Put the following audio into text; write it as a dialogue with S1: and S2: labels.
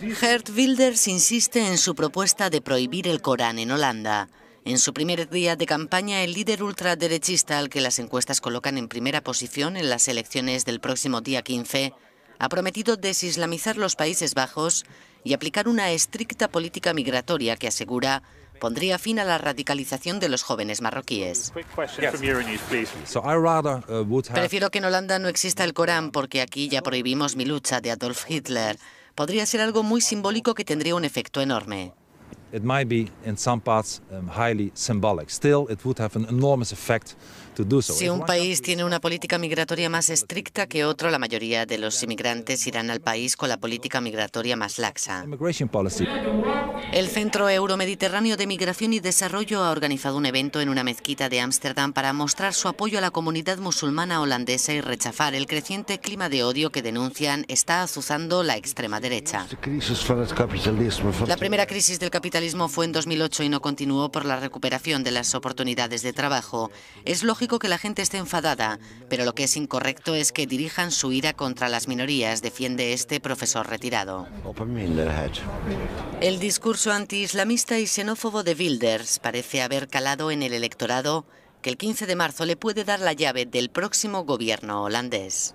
S1: Gert Wilders insiste en su propuesta de prohibir el Corán en Holanda. En su primer día de campaña, el líder ultraderechista al que las encuestas colocan en primera posición en las elecciones del próximo día 15 ha prometido desislamizar los Países Bajos y aplicar una estricta política migratoria que asegura pondría fin a la radicalización de los jóvenes marroquíes.
S2: Uh, Prefiero
S1: que en Holanda no exista el Corán porque aquí ya prohibimos mi lucha de Adolf Hitler. Podría ser algo muy simbólico que tendría un efecto enorme.
S2: Si un país
S1: tiene una política migratoria más estricta que otro, la mayoría de los inmigrantes irán al país con la política migratoria más laxa. El Centro Euromediterráneo de Migración y Desarrollo ha organizado un evento en una mezquita de Ámsterdam para mostrar su apoyo a la comunidad musulmana holandesa y rechazar el creciente clima de odio que denuncian está azuzando la extrema derecha. La primera crisis del capitalismo el capitalismo fue en 2008 y no continuó por la recuperación de las oportunidades de trabajo. Es lógico que la gente esté enfadada, pero lo que es incorrecto es que dirijan su ira contra las minorías, defiende este profesor retirado. El discurso antiislamista y xenófobo de Wilders parece haber calado en el electorado que el 15 de marzo le puede dar la llave del próximo gobierno holandés.